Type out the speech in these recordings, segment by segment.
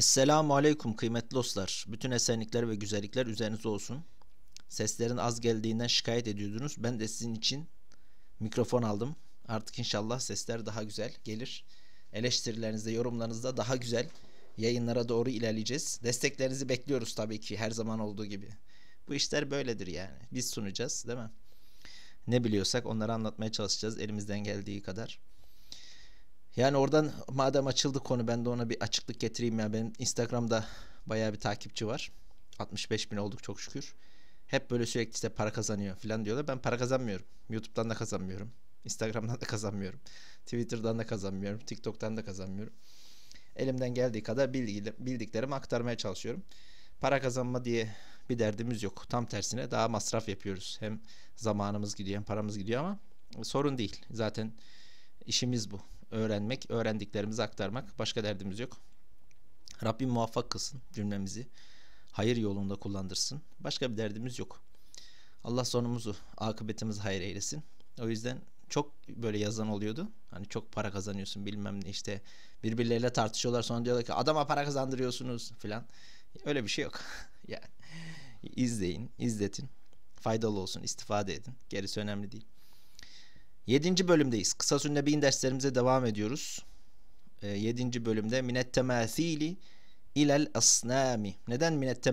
Esselamu Aleyküm kıymetli dostlar. Bütün esenlikler ve güzellikler üzerinize olsun. Seslerin az geldiğinden şikayet ediyordunuz. Ben de sizin için mikrofon aldım. Artık inşallah sesler daha güzel gelir. Eleştirilerinizde, yorumlarınızda daha güzel yayınlara doğru ilerleyeceğiz. Desteklerinizi bekliyoruz tabii ki her zaman olduğu gibi. Bu işler böyledir yani. Biz sunacağız değil mi? Ne biliyorsak onları anlatmaya çalışacağız elimizden geldiği kadar. Yani oradan madem açıldı konu ben de ona bir açıklık getireyim. Yani benim Instagram'da bayağı bir takipçi var. 65 bin olduk çok şükür. Hep böyle sürekli işte para kazanıyor falan diyorlar. Ben para kazanmıyorum. YouTube'dan da kazanmıyorum. Instagram'dan da kazanmıyorum. Twitter'dan da kazanmıyorum. TikTok'tan da kazanmıyorum. Elimden geldiği kadar bildiklerimi aktarmaya çalışıyorum. Para kazanma diye bir derdimiz yok. Tam tersine daha masraf yapıyoruz. Hem zamanımız gidiyor hem paramız gidiyor ama sorun değil. Zaten işimiz bu öğrenmek, öğrendiklerimizi aktarmak. Başka derdimiz yok. Rabbim muvaffak kılsın cümlemizi. Hayır yolunda kullandırsın. Başka bir derdimiz yok. Allah sonumuzu, akıbetimizi hayır eylesin. O yüzden çok böyle yazan oluyordu. Hani çok para kazanıyorsun bilmem ne işte birbirleriyle tartışıyorlar sonra diyorlar ki adama para kazandırıyorsunuz filan. Öyle bir şey yok. yani izleyin, izletin. Faydalı olsun, istifade edin. Gerisi önemli değil. 7. bölümdeyiz. Kısa sünnebiyin derslerimize devam ediyoruz. 7. Ee, bölümde minet temâsili ilel asnami. Neden minet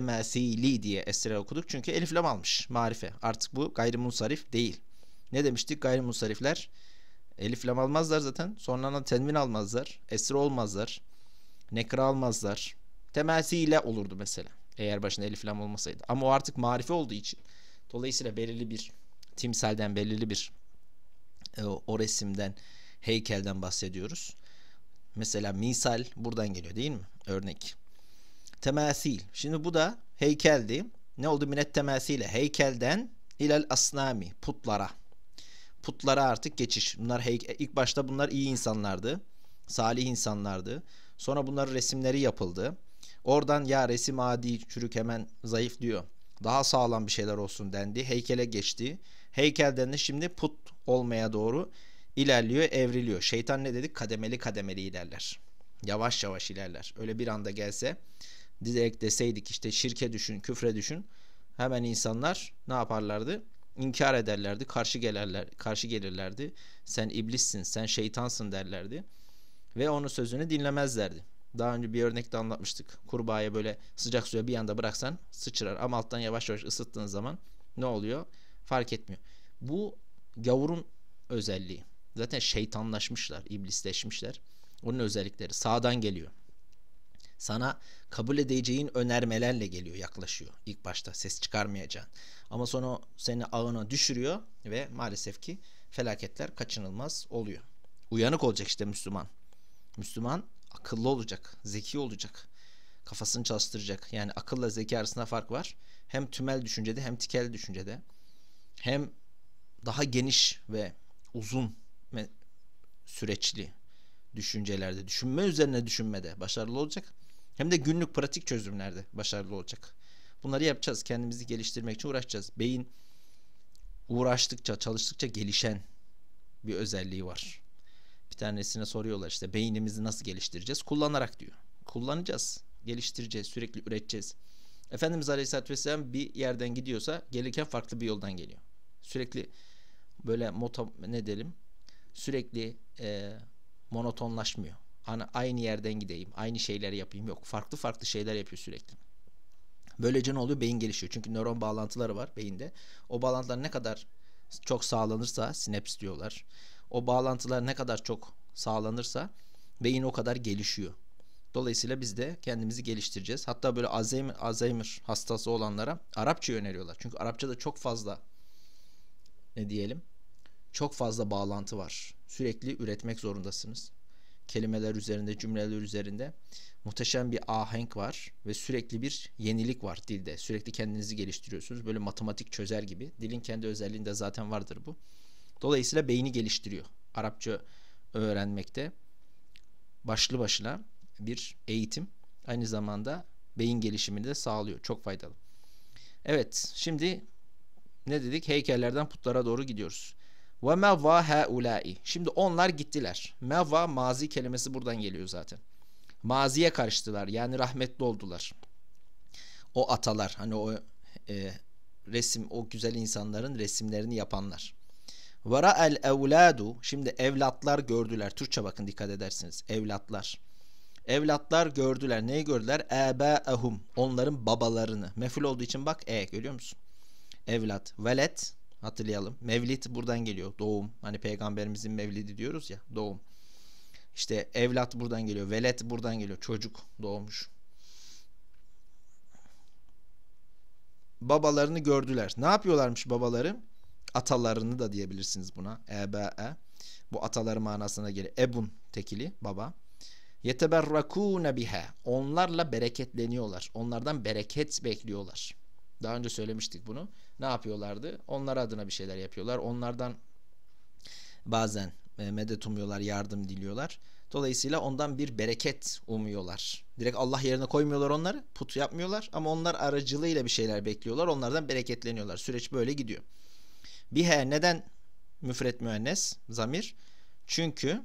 diye esre okuduk? Çünkü Eliflem almış. Marife. Artık bu gayrimunsarif değil. Ne demiştik? Gayrimunsarifler Eliflem almazlar zaten. Sonradan tenvin almazlar. Esre olmazlar. Nekra almazlar. Temâsile olurdu mesela. Eğer başında Eliflem olmasaydı. Ama o artık marife olduğu için. Dolayısıyla belirli bir timsalden belirli bir e, o resimden, heykelden bahsediyoruz. Mesela misal buradan geliyor değil mi? Örnek. Temasil. Şimdi bu da heykeldi. Ne oldu? Minet temasiyle. Heykelden ilal asnami. Putlara. Putlara artık geçiş. Bunlar heykel, ilk başta bunlar iyi insanlardı. Salih insanlardı. Sonra bunların resimleri yapıldı. Oradan ya resim adi, çürük hemen zayıf diyor. Daha sağlam bir şeyler olsun dendi. Heykele geçti. Heykelden de şimdi put olmaya doğru ilerliyor, evriliyor. Şeytan ne dedik? Kademeli kademeli ilerler. Yavaş yavaş ilerler. Öyle bir anda gelse direkt deseydik işte şirke düşün, küfre düşün. Hemen insanlar ne yaparlardı? İnkar ederlerdi, karşı gelirler, karşı gelirlerdi. Sen iblissin, sen şeytansın derlerdi ve onun sözünü dinlemezlerdi. Daha önce bir örnekte anlatmıştık. Kurbağaya böyle sıcak suya bir anda bıraksan sıçrar ama alttan yavaş yavaş ısıttığın zaman ne oluyor? Fark etmiyor. Bu gavurun özelliği. Zaten şeytanlaşmışlar, iblisleşmişler. Onun özellikleri sağdan geliyor. Sana kabul edeceğin önermelerle geliyor, yaklaşıyor İlk başta ses çıkarmayacaksın. Ama sonra seni ağına düşürüyor ve maalesef ki felaketler kaçınılmaz oluyor. Uyanık olacak işte Müslüman. Müslüman akıllı olacak, zeki olacak. Kafasını çalıştıracak. Yani akılla zeka arasında fark var. Hem tümel düşüncede hem tikel düşüncede hem daha geniş ve uzun süreçli düşüncelerde, düşünme üzerine düşünmede başarılı olacak. Hem de günlük pratik çözümlerde başarılı olacak. Bunları yapacağız. Kendimizi geliştirmek için uğraşacağız. Beyin uğraştıkça, çalıştıkça gelişen bir özelliği var. Bir tanesine soruyorlar işte beynimizi nasıl geliştireceğiz? Kullanarak diyor. Kullanacağız, geliştireceğiz, sürekli üreteceğiz. Efendimiz Aleyhisselatü Vesselam bir yerden gidiyorsa gelirken farklı bir yoldan geliyor. Sürekli böyle moto ne derim? Sürekli e, monotonlaşmıyor. Hani aynı yerden gideyim, aynı şeyleri yapayım yok. Farklı farklı şeyler yapıyor sürekli. Böylece ne oluyor? Beyin gelişiyor. Çünkü nöron bağlantıları var beyinde. O bağlantılar ne kadar çok sağlanırsa sinaps diyorlar. O bağlantılar ne kadar çok sağlanırsa beyin o kadar gelişiyor. Dolayısıyla biz de kendimizi geliştireceğiz. Hatta böyle Alzheimer, Alzheimer hastası olanlara Arapça öneriyorlar. Çünkü Arapça da çok fazla ne diyelim? Çok fazla bağlantı var. Sürekli üretmek zorundasınız. Kelimeler üzerinde, cümleler üzerinde muhteşem bir ahenk var ve sürekli bir yenilik var dilde. Sürekli kendinizi geliştiriyorsunuz. Böyle matematik çözer gibi. Dilin kendi özelliğinde zaten vardır bu. Dolayısıyla beyni geliştiriyor. Arapça öğrenmekte başlı başına bir eğitim aynı zamanda beyin gelişimini de sağlıyor. Çok faydalı. Evet, şimdi ne dedik? Heykellerden putlara doğru gidiyoruz. Ve mevva ulai. Şimdi onlar gittiler. Mevva mazi kelimesi buradan geliyor zaten. Maziye karıştılar. Yani rahmetli oldular. O atalar hani o e, resim o güzel insanların resimlerini yapanlar. Vara el evladu. Şimdi evlatlar gördüler. Türkçe bakın dikkat edersiniz. Evlatlar. Evlatlar gördüler. Neyi gördüler? Ebaehum. Onların babalarını. Meful olduğu için bak e görüyor musun? evlat, velet hatırlayalım. Mevlid buradan geliyor. Doğum. Hani peygamberimizin mevlidi diyoruz ya. Doğum. İşte evlat buradan geliyor. Velet buradan geliyor. Çocuk doğmuş. Babalarını gördüler. Ne yapıyorlarmış babaları? Atalarını da diyebilirsiniz buna. Ebe. Bu ataları manasına geliyor. Ebun tekili baba. Yeteberrakûne bihe. Onlarla bereketleniyorlar. Onlardan bereket bekliyorlar. Daha önce söylemiştik bunu. Ne yapıyorlardı? Onlar adına bir şeyler yapıyorlar. Onlardan bazen e, medet umuyorlar, yardım diliyorlar. Dolayısıyla ondan bir bereket umuyorlar. Direkt Allah yerine koymuyorlar onları, put yapmıyorlar ama onlar aracılığıyla bir şeyler bekliyorlar. Onlardan bereketleniyorlar. Süreç böyle gidiyor. Bihe neden müfret müennes zamir? Çünkü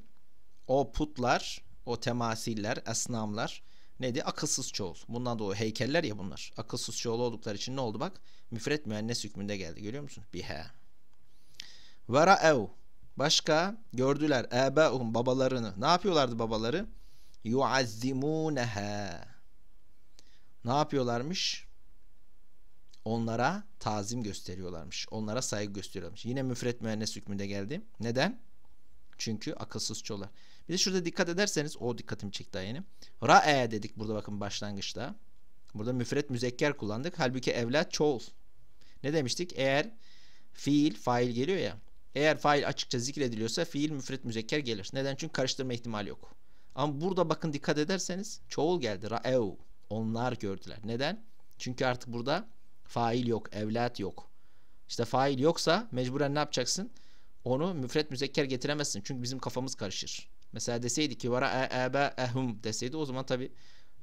o putlar, o temasiller, esnamlar neydi? Akılsız çoğul. Bundan dolayı heykeller ya bunlar. Akılsız çoğul oldukları için ne oldu bak? Müfret müennes hükmünde geldi. Görüyor musun? Bihe. Vera ra'ev. Başka gördüler. Ebeuhum babalarını. Ne yapıyorlardı babaları? Yuazzimunehe. Ne yapıyorlarmış? Onlara tazim gösteriyorlarmış. Onlara saygı gösteriyorlarmış. Yine müfret müennes hükmünde geldi. Neden? Çünkü akılsız çoğullar. Bir de şurada dikkat ederseniz o dikkatim çekti yeni. ra Ra'e dedik burada bakın başlangıçta. Burada müfret müzekker kullandık. Halbuki evlat çoğul. Ne demiştik? Eğer fiil, fail geliyor ya. Eğer fail açıkça zikrediliyorsa fiil müfret müzekker gelir. Neden? Çünkü karıştırma ihtimali yok. Ama burada bakın dikkat ederseniz çoğul geldi. ra Ra'ev. Onlar gördüler. Neden? Çünkü artık burada fail yok, evlat yok. İşte fail yoksa mecburen ne yapacaksın? Onu müfret müzekker getiremezsin. Çünkü bizim kafamız karışır. Mesela deseydi ki vara ebe e, ehum deseydi o zaman tabi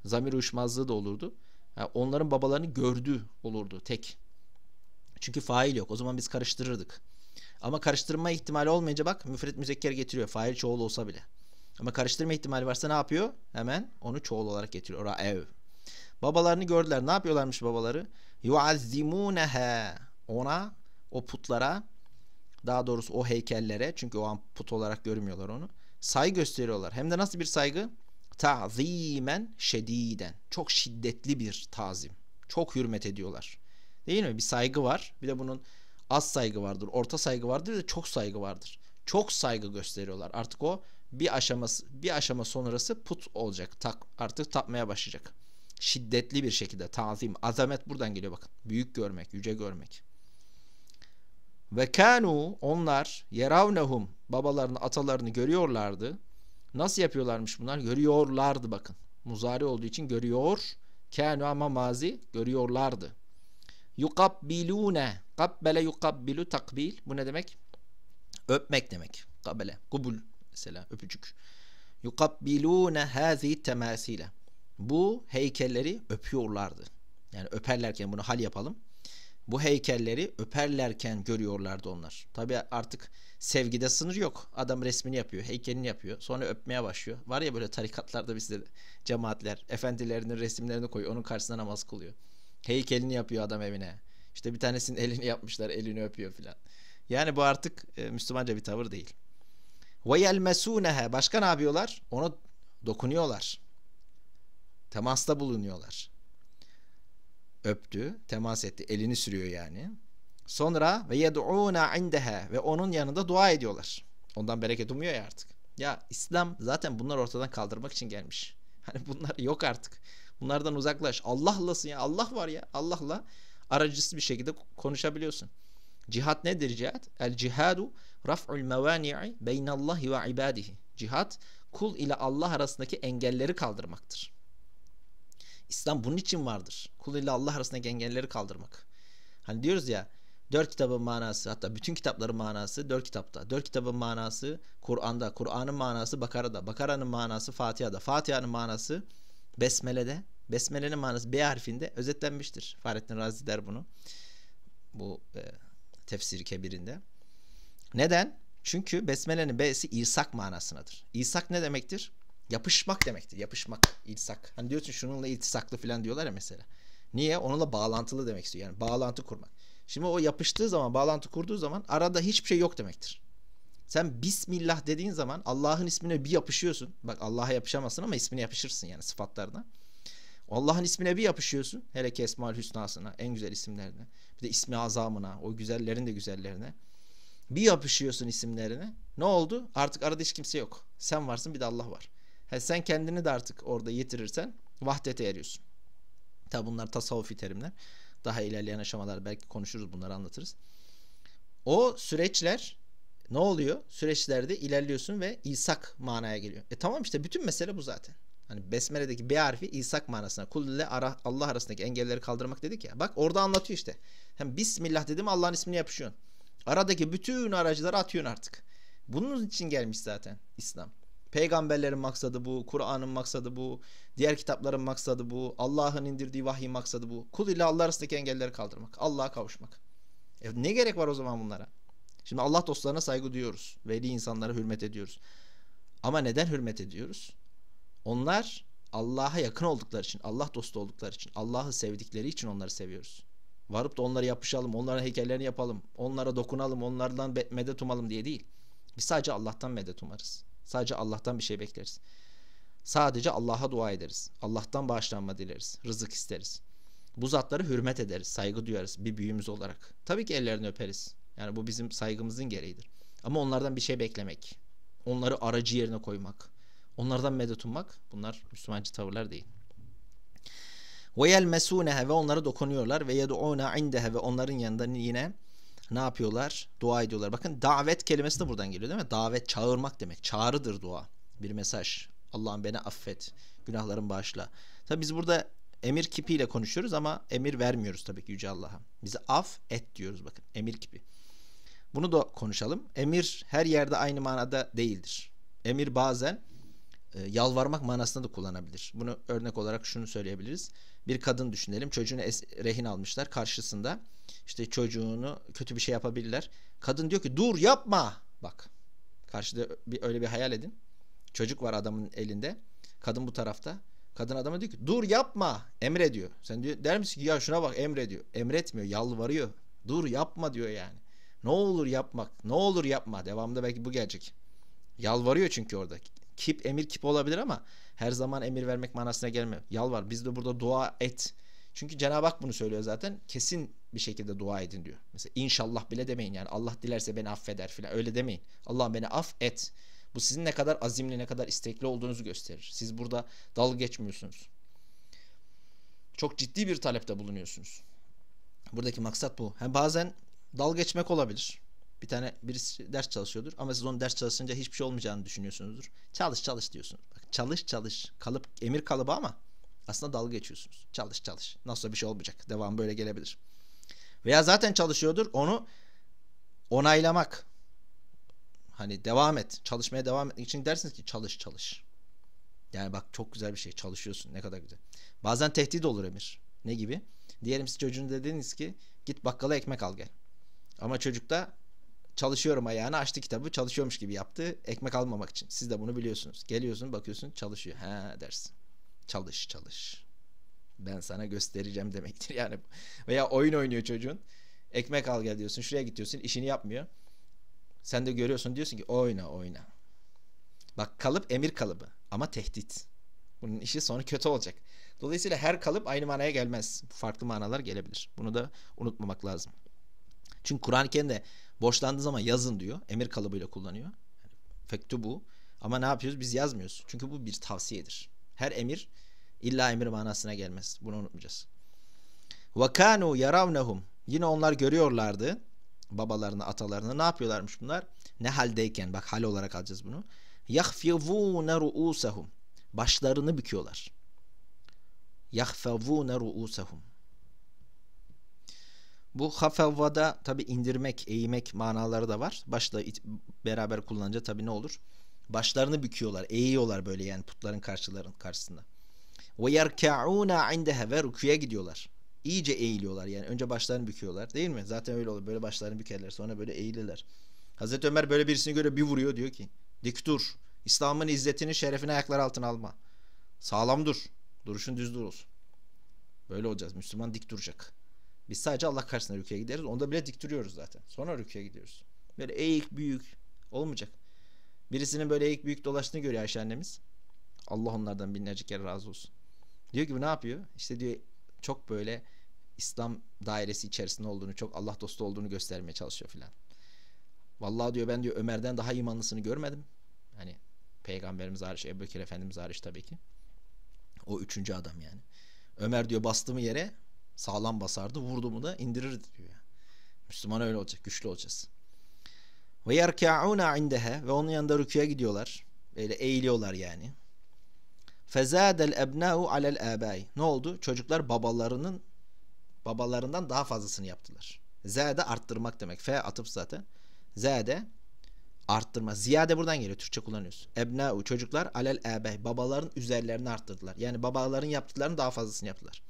zamir uyuşmazlığı da olurdu. Yani onların babalarını gördü olurdu tek. Çünkü fail yok. O zaman biz karıştırırdık. Ama karıştırma ihtimali olmayınca bak müfret müzekker getiriyor. Fail çoğul olsa bile. Ama karıştırma ihtimali varsa ne yapıyor? Hemen onu çoğul olarak getiriyor. Ora ev. Babalarını gördüler. Ne yapıyorlarmış babaları? Yuazzimunehe. Ona, o putlara, daha doğrusu o heykellere. Çünkü o an put olarak görmüyorlar onu saygı gösteriyorlar. Hem de nasıl bir saygı? Ta'zimen şediden. Çok şiddetli bir tazim. Çok hürmet ediyorlar. Değil mi? Bir saygı var. Bir de bunun az saygı vardır, orta saygı vardır ve çok saygı vardır. Çok saygı gösteriyorlar. Artık o bir aşaması bir aşama sonrası put olacak. Tak artık tapmaya başlayacak. Şiddetli bir şekilde tazim, azamet buradan geliyor bakın. Büyük görmek, yüce görmek. Ve kanu onlar yeravnehum babalarını atalarını görüyorlardı. Nasıl yapıyorlarmış bunlar? Görüyorlardı bakın. Muzari olduğu için görüyor. Kanu ama mazi görüyorlardı. Yukabbilune. Kabbele yukabbilu takbil. Bu ne demek? Öpmek demek. Kabbele, Kubul. Mesela öpücük. Yukabbilune hazi temasile. Bu heykelleri öpüyorlardı. Yani öperlerken bunu hal yapalım bu heykelleri öperlerken görüyorlardı onlar. Tabi artık sevgide sınır yok. Adam resmini yapıyor, heykelini yapıyor. Sonra öpmeye başlıyor. Var ya böyle tarikatlarda bizde cemaatler efendilerinin resimlerini koyuyor. Onun karşısına namaz kılıyor. Heykelini yapıyor adam evine. İşte bir tanesinin elini yapmışlar, elini öpüyor filan. Yani bu artık e, Müslümanca bir tavır değil. Ve yelmesunehe. Başka ne yapıyorlar? Ona dokunuyorlar. Temasta bulunuyorlar öptü, temas etti, elini sürüyor yani. Sonra ve yed'una indeha ve onun yanında dua ediyorlar. Ondan bereket umuyor ya artık. Ya İslam zaten bunları ortadan kaldırmak için gelmiş. Hani bunlar yok artık. Bunlardan uzaklaş. Allah'lasın ya. Allah var ya. Allah'la aracısız bir şekilde konuşabiliyorsun. Cihat nedir cihat? El cihadu raf'ul mevani'i beynallahi ve ibadihi. Cihat kul ile Allah arasındaki engelleri kaldırmaktır. İslam bunun için vardır. Kul ile Allah arasındaki engelleri kaldırmak. Hani diyoruz ya dört kitabın manası hatta bütün kitapların manası dört kitapta. Dört kitabın manası Kur'an'da. Kur'an'ın manası Bakara'da. Bakara'nın manası Fatiha'da. Fatiha'nın manası Besmele'de. Besmele'nin manası B harfinde özetlenmiştir. Fahrettin Razi der bunu. Bu e, tefsir kebirinde. Neden? Çünkü Besmele'nin B'si İsak manasındadır. İrsak ne demektir? Yapışmak demektir. Yapışmak, iltisak. Hani diyorsun şununla iltisaklı falan diyorlar ya mesela. Niye? Onunla bağlantılı demek istiyor. Yani bağlantı kurmak. Şimdi o yapıştığı zaman, bağlantı kurduğu zaman arada hiçbir şey yok demektir. Sen Bismillah dediğin zaman Allah'ın ismine bir yapışıyorsun. Bak Allah'a yapışamazsın ama ismine yapışırsın yani sıfatlarına. Allah'ın ismine bir yapışıyorsun. Hele ki Esmaül Hüsna'sına, en güzel isimlerine. Bir de ismi azamına, o güzellerin de güzellerine. Bir yapışıyorsun isimlerine. Ne oldu? Artık arada hiç kimse yok. Sen varsın bir de Allah var. He, sen kendini de artık orada yitirirsen vahdete eriyorsun. Tabi bunlar tasavvufi terimler. Daha ilerleyen aşamalar belki konuşuruz bunları anlatırız. O süreçler ne oluyor? Süreçlerde ilerliyorsun ve İsak manaya geliyor. E tamam işte bütün mesele bu zaten. Hani Besmele'deki B harfi İsak manasına. Kul ile ara, Allah arasındaki engelleri kaldırmak dedik ya. Bak orada anlatıyor işte. Hem Bismillah dedim Allah'ın ismini yapışıyorsun. Aradaki bütün aracıları atıyorsun artık. Bunun için gelmiş zaten İslam. Peygamberlerin maksadı bu, Kur'an'ın maksadı bu, diğer kitapların maksadı bu, Allah'ın indirdiği vahiy maksadı bu. Kul ile Allah arasındaki engelleri kaldırmak, Allah'a kavuşmak. E ne gerek var o zaman bunlara? Şimdi Allah dostlarına saygı duyuyoruz. Veli insanlara hürmet ediyoruz. Ama neden hürmet ediyoruz? Onlar Allah'a yakın oldukları için, Allah dostu oldukları için, Allah'ı sevdikleri için onları seviyoruz. Varıp da onlara yapışalım, onların heykellerini yapalım, onlara dokunalım, onlardan medet umalım diye değil. Biz sadece Allah'tan medet umarız. Sadece Allah'tan bir şey bekleriz. Sadece Allah'a dua ederiz. Allah'tan bağışlanma dileriz. Rızık isteriz. Bu zatları hürmet ederiz, saygı duyarız bir büyüğümüz olarak. Tabii ki ellerini öperiz. Yani bu bizim saygımızın gereğidir. Ama onlardan bir şey beklemek, onları aracı yerine koymak, onlardan medet ummak bunlar Müslümanca tavırlar değil. Ve yelmesunehe ve onlara dokunuyorlar ve yedu'una indehe ve onların yanında yine ne yapıyorlar? Dua ediyorlar. Bakın davet kelimesi de buradan geliyor değil mi? Davet çağırmak demek. Çağrıdır dua. Bir mesaj. Allah'ım beni affet. Günahlarımı bağışla. Tabi biz burada emir kipiyle konuşuyoruz ama emir vermiyoruz tabii ki Yüce Allah'a. Bizi af et diyoruz bakın. Emir kipi. Bunu da konuşalım. Emir her yerde aynı manada değildir. Emir bazen e, yalvarmak manasında da kullanabilir. Bunu örnek olarak şunu söyleyebiliriz. Bir kadın düşünelim. Çocuğunu rehin almışlar karşısında işte çocuğunu kötü bir şey yapabilirler. Kadın diyor ki dur yapma. Bak karşıda bir, öyle bir hayal edin. Çocuk var adamın elinde. Kadın bu tarafta. Kadın adama diyor ki dur yapma emre diyor. Sen diyor, der misin ki ya şuna bak emre diyor. Emretmiyor yalvarıyor. Dur yapma diyor yani. Ne olur yapmak ne olur yapma. Devamında belki bu gelecek. Yalvarıyor çünkü orada. Kip emir kip olabilir ama her zaman emir vermek manasına gelmiyor. Yalvar biz de burada dua et çünkü Cenab-ı Hak bunu söylüyor zaten. Kesin bir şekilde dua edin diyor. Mesela inşallah bile demeyin yani Allah dilerse beni affeder filan öyle demeyin. Allah beni affet. Bu sizin ne kadar azimli ne kadar istekli olduğunuzu gösterir. Siz burada dalga geçmiyorsunuz. Çok ciddi bir talepte bulunuyorsunuz. Buradaki maksat bu. Hem bazen dal geçmek olabilir. Bir tane birisi ders çalışıyordur ama siz onun ders çalışınca hiçbir şey olmayacağını düşünüyorsunuzdur. Çalış çalış diyorsunuz. Bak, çalış çalış. Kalıp emir kalıbı ama aslında dalga geçiyorsunuz. Çalış çalış. Nasıl bir şey olmayacak. Devam böyle gelebilir. Veya zaten çalışıyordur. Onu onaylamak. Hani devam et. Çalışmaya devam etmek için dersiniz ki çalış çalış. Yani bak çok güzel bir şey. Çalışıyorsun. Ne kadar güzel. Bazen tehdit olur emir. Ne gibi? Diyelim siz çocuğun dediniz ki git bakkala ekmek al gel. Ama çocuk da çalışıyorum ayağını açtı kitabı çalışıyormuş gibi yaptı. Ekmek almamak için. Siz de bunu biliyorsunuz. Geliyorsun bakıyorsun çalışıyor. He dersin. Çalış çalış. Ben sana göstereceğim demektir yani. Veya oyun oynuyor çocuğun. Ekmek al gel diyorsun. Şuraya git işini yapmıyor. Sen de görüyorsun diyorsun ki oyna oyna. Bak kalıp emir kalıbı ama tehdit. Bunun işi sonra kötü olacak. Dolayısıyla her kalıp aynı manaya gelmez. Farklı manalar gelebilir. Bunu da unutmamak lazım. Çünkü Kur'an-ı Kerim'de boşlandığı zaman yazın diyor. Emir kalıbıyla kullanıyor. Yani, Fektu bu. Ama ne yapıyoruz? Biz yazmıyoruz. Çünkü bu bir tavsiyedir. Her emir illa emir manasına gelmez. Bunu unutmayacağız. Ve kanu yaravnehum. Yine onlar görüyorlardı babalarını, atalarını ne yapıyorlarmış bunlar? Ne haldeyken bak hal olarak alacağız bunu. Yahfivune ruusahum. Başlarını büküyorlar. Yahfivune ruusahum. Bu hafevvada tabi indirmek, eğmek manaları da var. Başla beraber kullanınca tabi ne olur? Başlarını büküyorlar, eğiyorlar böyle yani putların karşıların karşısında. Ve yerka'una indeha ve rüküye gidiyorlar. İyice eğiliyorlar yani önce başlarını büküyorlar değil mi? Zaten öyle olur. Böyle başlarını bükerler sonra böyle eğilirler. Hazreti Ömer böyle birisini göre bir vuruyor diyor ki dik dur. İslam'ın izzetini şerefini ayaklar altına alma. Sağlam dur. Duruşun düz dur olsun. Böyle olacağız. Müslüman dik duracak. Biz sadece Allah karşısına rüküye gideriz. Onda bile dik duruyoruz zaten. Sonra rüküye gidiyoruz. Böyle eğik büyük olmayacak. Birisinin böyle ilk büyük dolaştığını görüyor Ayşe annemiz. Allah onlardan binlerce kere razı olsun. Diyor ki bu ne yapıyor? İşte diyor çok böyle İslam dairesi içerisinde olduğunu, çok Allah dostu olduğunu göstermeye çalışıyor filan. Vallahi diyor ben diyor Ömer'den daha imanlısını görmedim. Hani peygamberimiz hariç, Ebu Bekir Efendimiz hariç tabii ki. O üçüncü adam yani. Ömer diyor bastı mı yere sağlam basardı, vurdu mu da indirirdi diyor. Müslüman öyle olacak, güçlü olacağız. Ve yerka'una indehe ve onun yanında rüküye gidiyorlar. Böyle eğiliyorlar yani. Fezadel ebna'u alel abai. Ne oldu? Çocuklar babalarının babalarından daha fazlasını yaptılar. Zade arttırmak demek. Fe atıp zaten. Zade arttırma. Ziyade buradan geliyor. Türkçe kullanıyoruz. Ebna'u çocuklar alel abey. Babaların üzerlerini arttırdılar. Yani babaların yaptıklarının daha fazlasını yaptılar.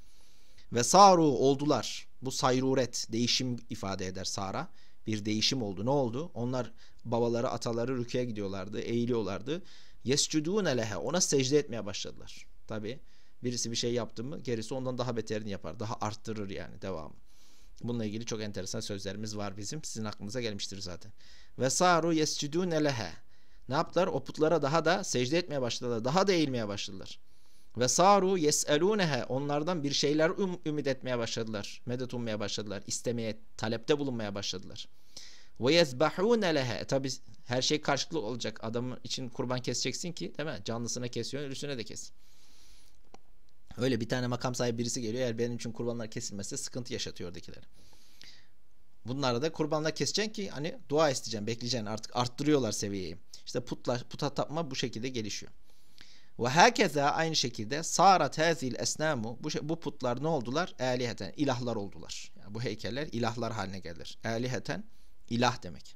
Ve saru oldular. Bu sayruret değişim ifade eder sara bir değişim oldu. Ne oldu? Onlar babaları, ataları rüküye gidiyorlardı, eğiliyorlardı. Yescudûne lehe. Ona secde etmeye başladılar. Tabi birisi bir şey yaptı mı gerisi ondan daha beterini yapar. Daha arttırır yani devamı. Bununla ilgili çok enteresan sözlerimiz var bizim. Sizin aklınıza gelmiştir zaten. Ve saru yescudûne lehe. Ne yaptılar? O putlara daha da secde etmeye başladılar. Daha da eğilmeye başladılar. Ve saru yeselunehe onlardan bir şeyler um, ümit etmeye başladılar. Medet ummaya başladılar. istemeye, talepte bulunmaya başladılar. Ve yezbahune lehe. E tabi her şey karşılıklı olacak. Adamın için kurban keseceksin ki değil mi? Canlısına kesiyorsun, ölüsüne de kes. Öyle bir tane makam sahibi birisi geliyor. Eğer benim için kurbanlar kesilmezse sıkıntı yaşatıyor oradakileri. Bunlara da kurbanlar keseceksin ki hani dua isteyeceksin, bekleyeceksin. Artık arttırıyorlar seviyeyi. İşte putla, puta tapma bu şekilde gelişiyor. Ve hakeza aynı şekilde sarat hazil esnamu bu, şey, bu putlar ne oldular? Eliheten ilahlar oldular. Yani bu heykeller ilahlar haline gelir. Eliheten ilah demek.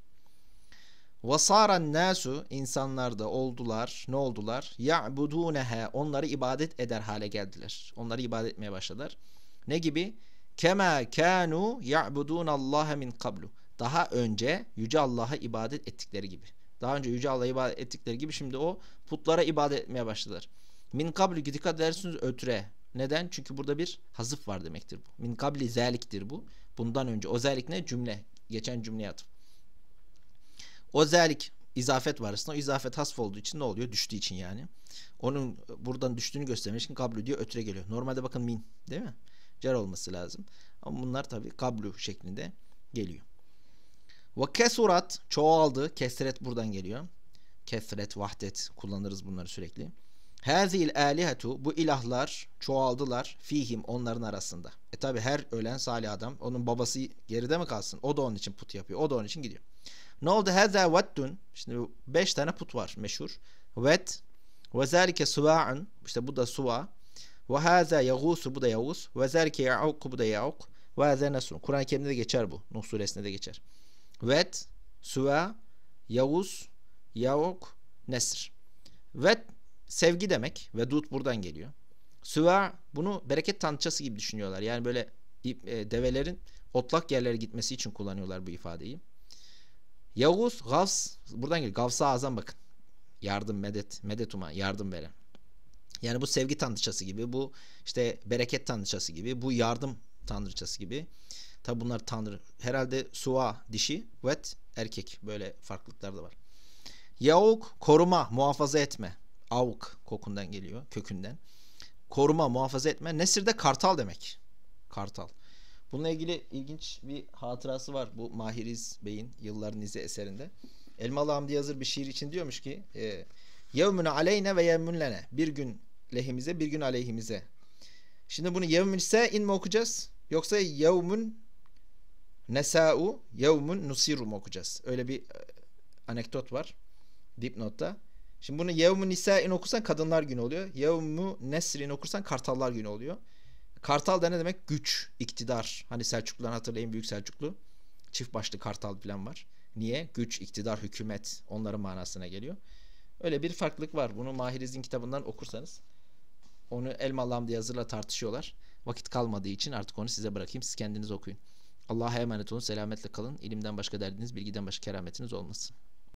Ve saran nasu insanlar da oldular. Ne oldular? Ya'buduneha onları ibadet eder hale geldiler. Onları ibadet etmeye başladılar. Ne gibi? Kema kanu ya'budun Allah min kablu. Daha önce yüce Allah'a ibadet ettikleri gibi. Daha önce Yüce Allah'a ibadet ettikleri gibi şimdi o putlara ibadet etmeye başladılar. Min kabli dikkat edersiniz ötüre. Neden? Çünkü burada bir hazıf var demektir bu. Min kabli zeliktir bu. Bundan önce. O zelik ne? Cümle. Geçen cümleye atıp. O zelik izafet var aslında. O izafet hasf olduğu için ne oluyor? Düştüğü için yani. Onun buradan düştüğünü göstermek için kablu diyor ötüre geliyor. Normalde bakın min değil mi? Cer olması lazım. Ama bunlar tabii kablu şeklinde geliyor. Ve kesurat çoğaldı. Kesret buradan geliyor. Kesret, vahdet kullanırız bunları sürekli. Hazil alihetu bu ilahlar çoğaldılar fihim onların arasında. E tabi her ölen salih adam onun babası geride mi kalsın? O da onun için put yapıyor. O da onun için gidiyor. Ne oldu? Haza vettun, Şimdi 5 tane put var meşhur. Ved ve zelike suva'un. İşte bu da suva. Ve haza yagusu, bu da yagus, Ve zelike ya'uk bu da ya'uk. Ve haza nesun. Kur'an-ı Kerim'de de geçer bu. Nuh suresinde de geçer. Vet, Suva, Yavuz, Yavuk, Nesr. Vet sevgi demek. Vedud buradan geliyor. Suva bunu bereket tanrıçası gibi düşünüyorlar. Yani böyle e, develerin otlak yerlere gitmesi için kullanıyorlar bu ifadeyi. Yavuz, Gavs buradan geliyor. Gavs'a azam bakın. Yardım, medet, medetuma yardım veren. Yani bu sevgi tanrıçası gibi, bu işte bereket tanrıçası gibi, bu yardım tanrıçası gibi. Tabi bunlar tanrı. Herhalde sua dişi, wet erkek. Böyle farklılıklar da var. Yauk koruma, muhafaza etme. Avuk kokundan geliyor, kökünden. Koruma, muhafaza etme. Nesir de kartal demek. Kartal. Bununla ilgili ilginç bir hatırası var bu Mahiriz Bey'in Yılların İzi eserinde. Elmalı Hamdi Yazır bir şiir için diyormuş ki e, aleyne ve yevmünlene Bir gün lehimize bir gün aleyhimize. Şimdi bunu yevmün ise in mi okuyacağız? Yoksa yevmün Nesa'u yevmun nusirum okuyacağız. Öyle bir e, anekdot var dipnotta. Şimdi bunu yevmu nisa'in okursan kadınlar günü oluyor. Yevmu nesrin okursan kartallar günü oluyor. Kartal da ne demek? Güç, iktidar. Hani Selçukluların hatırlayın Büyük Selçuklu. Çift başlı kartal plan var. Niye? Güç, iktidar, hükümet onların manasına geliyor. Öyle bir farklılık var. Bunu Mahiriz'in kitabından okursanız. Onu Elmalam diye hazırla tartışıyorlar. Vakit kalmadığı için artık onu size bırakayım. Siz kendiniz okuyun. Allah'a emanet olun, selametle kalın. İlimden başka derdiniz, bilgiden başka kerametiniz olmasın.